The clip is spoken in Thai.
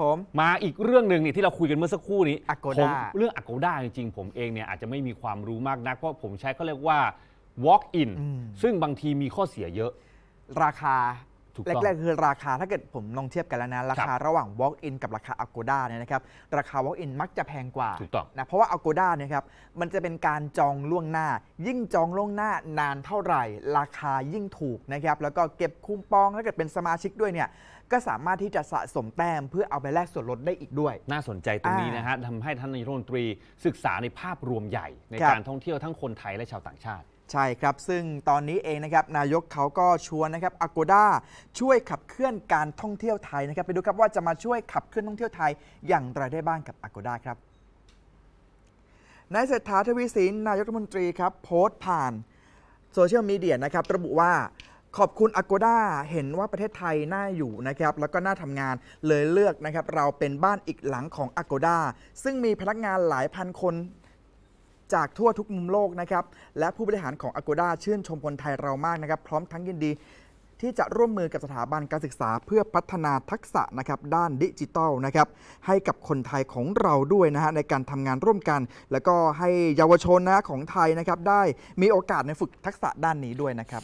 ผมมาอีกเรื่องหนึ่งนี่ที่เราคุยกันเมื่อสักครู่นี้ Agoda ผมเรื่อง Agoda จริงๆ ผมเองเนี่ยอาจจะไม่มีความรู้มากนักเพราะผมใช้เขาเรียกว่า walk in อซึ่งบางทีมีข้อเสียเยอะราคาแรกๆคือราคาถ้าเกิดผมลองเทียบกันแล้วนะ ราคาระหว่าง Walk in กับราคา Agoda เนี่ยนะครับราคา Walk in มักจะแพงกว่าถูกต้องนะเพราะว่า Agoda เนี่ยครับมันจะเป็นการจองล่วงหน้า ยิ่งจองล่วงหน้านานเท่าไหร่ ราคายิ่งถูกนะครับแล้วก็เก็บคูปองถ้าเกิดเป็นสมาชิกด้วยเนี่ยก็สามารถที่จะสะสมแต้มเพื่อเอาไปแลกส่วนลดได้อีกด้วย น่าสนใจตรงนี้นะฮะทำให้ท่านนายกรัฐมนตรีศึกษาในภาพรวมใหญ่ ในการท่องเที่ยวทั้งคนไทยและชาวต่างชาติใช่ครับ ซึ่งตอนนี้เองนะครับนายกเขาก็ชวนนะครับอากด้าช่วยขับเคลื่อนการท่องเที่ยวไทยนะครับไปดูครับว่าจะมาช่วยขับเคลื่อนท่องเที่ยวไทยอย่างไรได้บ้างกับอากด้าครับ นายเศรษฐาทวีสินนายกรัฐมนตรีครับโพสต์ผ่านโซเชียลมีเดียนะครับระบุว่าขอบคุณกูด้าเห็นว่าประเทศไทยน่าอยู่นะครับแล้วก็น่าทำงานเลยเลือกนะครับเราเป็นบ้านอีกหลังของกูด้าซึ่งมีพนักงานหลายพันคนจากทั่วทุกมุมโลกนะครับ และผู้บริหารของ Agoda ชื่นชมคนไทยเรามากนะครับ พร้อมทั้งยินดี ที่จะร่วมมือกับสถาบันการศึกษา เพื่อพัฒนาทักษะนะครับด้านดิจิทัลนะครับ ให้กับคนไทยของเราด้วยนะฮะในการทำงานร่วมกัน แล้วก็ให้เยาวชนนะของไทยนะครับ ได้มีโอกาสในฝึกทักษะด้านนี้ด้วยนะครับ